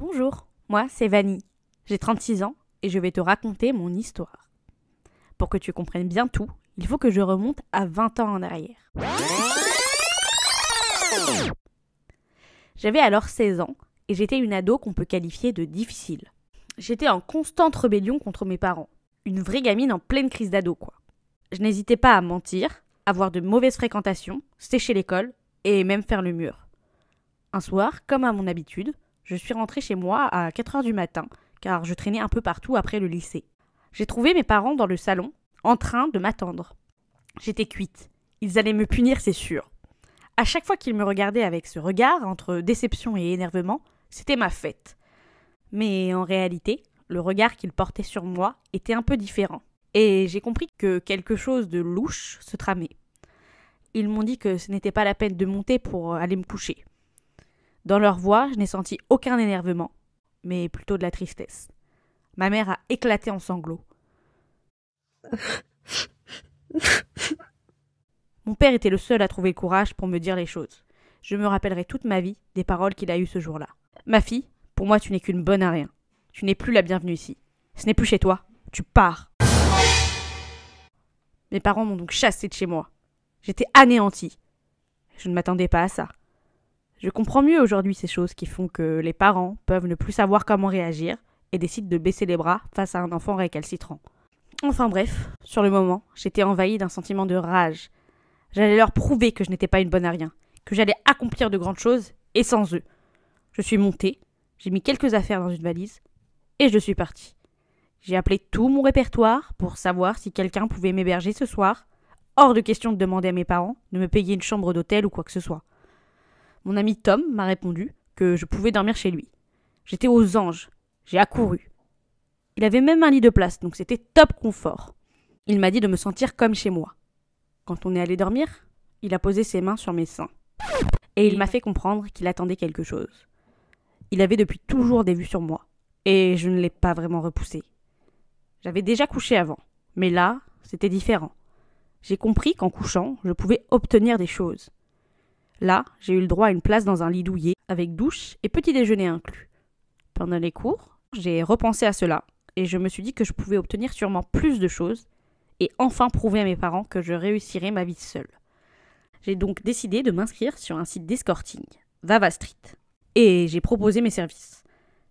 Bonjour, moi c'est Vanny. J'ai 36 ans et je vais te raconter mon histoire. Pour que tu comprennes bien tout, il faut que je remonte à 20 ans en arrière. J'avais alors 16 ans et j'étais une ado qu'on peut qualifier de difficile. J'étais en constante rébellion contre mes parents. Une vraie gamine en pleine crise d'ado, quoi. Je n'hésitais pas à mentir, avoir de mauvaises fréquentations, sécher l'école et même faire le mur. Un soir, comme à mon habitude, je suis rentrée chez moi à 4 heures du matin, car je traînais un peu partout après le lycée. J'ai trouvé mes parents dans le salon, en train de m'attendre. J'étais cuite. Ils allaient me punir, c'est sûr. À chaque fois qu'ils me regardaient avec ce regard, entre déception et énervement, c'était ma fête. Mais en réalité, le regard qu'ils portaient sur moi était un peu différent. Et j'ai compris que quelque chose de louche se tramait. Ils m'ont dit que ce n'était pas la peine de monter pour aller me coucher. Dans leur voix, je n'ai senti aucun énervement, mais plutôt de la tristesse. Ma mère a éclaté en sanglots. Mon père était le seul à trouver le courage pour me dire les choses. Je me rappellerai toute ma vie des paroles qu'il a eues ce jour-là. Ma fille, pour moi, tu n'es qu'une bonne à rien. Tu n'es plus la bienvenue ici. Ce n'est plus chez toi. Tu pars. Mes parents m'ont donc chassé de chez moi. J'étais anéantie. Je ne m'attendais pas à ça. Je comprends mieux aujourd'hui ces choses qui font que les parents peuvent ne plus savoir comment réagir et décident de baisser les bras face à un enfant récalcitrant. Enfin bref, sur le moment, j'étais envahie d'un sentiment de rage. J'allais leur prouver que je n'étais pas une bonne à rien, que j'allais accomplir de grandes choses, et sans eux. Je suis montée, j'ai mis quelques affaires dans une valise, et je suis partie. J'ai appelé tout mon répertoire pour savoir si quelqu'un pouvait m'héberger ce soir. Hors de question de demander à mes parents de me payer une chambre d'hôtel ou quoi que ce soit. Mon ami Tom m'a répondu que je pouvais dormir chez lui. J'étais aux anges. J'ai accouru. Il avait même un lit de place, donc c'était top confort. Il m'a dit de me sentir comme chez moi. Quand on est allé dormir, il a posé ses mains sur mes seins. Et il m'a fait comprendre qu'il attendait quelque chose. Il avait depuis toujours des vues sur moi. Et je ne l'ai pas vraiment repoussé. J'avais déjà couché avant. Mais là, c'était différent. J'ai compris qu'en couchant, je pouvais obtenir des choses. Là, j'ai eu le droit à une place dans un lit douillet, avec douche et petit déjeuner inclus. Pendant les cours, j'ai repensé à cela, et je me suis dit que je pouvais obtenir sûrement plus de choses, et enfin prouver à mes parents que je réussirais ma vie seule. J'ai donc décidé de m'inscrire sur un site d'escorting, Vava Street, et j'ai proposé mes services.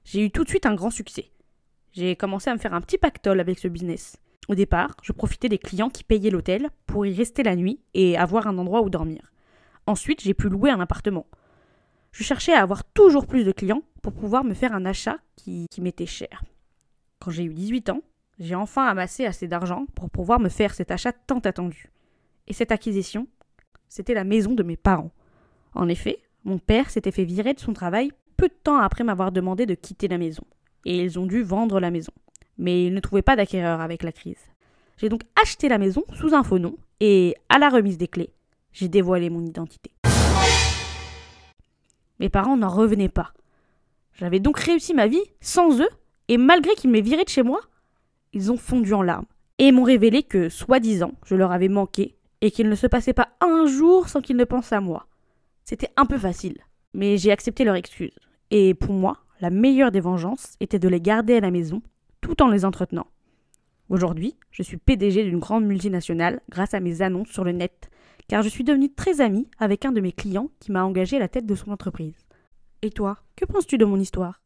J'ai eu tout de suite un grand succès. J'ai commencé à me faire un petit pactole avec ce business. Au départ, je profitais des clients qui payaient l'hôtel pour y rester la nuit et avoir un endroit où dormir. Ensuite, j'ai pu louer un appartement. Je cherchais à avoir toujours plus de clients pour pouvoir me faire un achat qui, m'était cher. Quand j'ai eu 18 ans, j'ai enfin amassé assez d'argent pour pouvoir me faire cet achat tant attendu. Et cette acquisition, c'était la maison de mes parents. En effet, mon père s'était fait virer de son travail peu de temps après m'avoir demandé de quitter la maison. Et ils ont dû vendre la maison. Mais ils ne trouvaient pas d'acquéreur avec la crise. J'ai donc acheté la maison sous un faux nom et, à la remise des clés, j'ai dévoilé mon identité. Mes parents n'en revenaient pas. J'avais donc réussi ma vie sans eux, et malgré qu'ils m'aient viré de chez moi, ils ont fondu en larmes et m'ont révélé que, soi-disant, je leur avais manqué et qu'il ne se passait pas un jour sans qu'ils ne pensent à moi. C'était un peu facile, mais j'ai accepté leur excuse. Et pour moi, la meilleure des vengeances était de les garder à la maison tout en les entretenant. Aujourd'hui, je suis PDG d'une grande multinationale grâce à mes annonces sur le net car je suis devenue très amie avec un de mes clients qui m'a engagé à la tête de son entreprise. Et toi, que penses-tu de mon histoire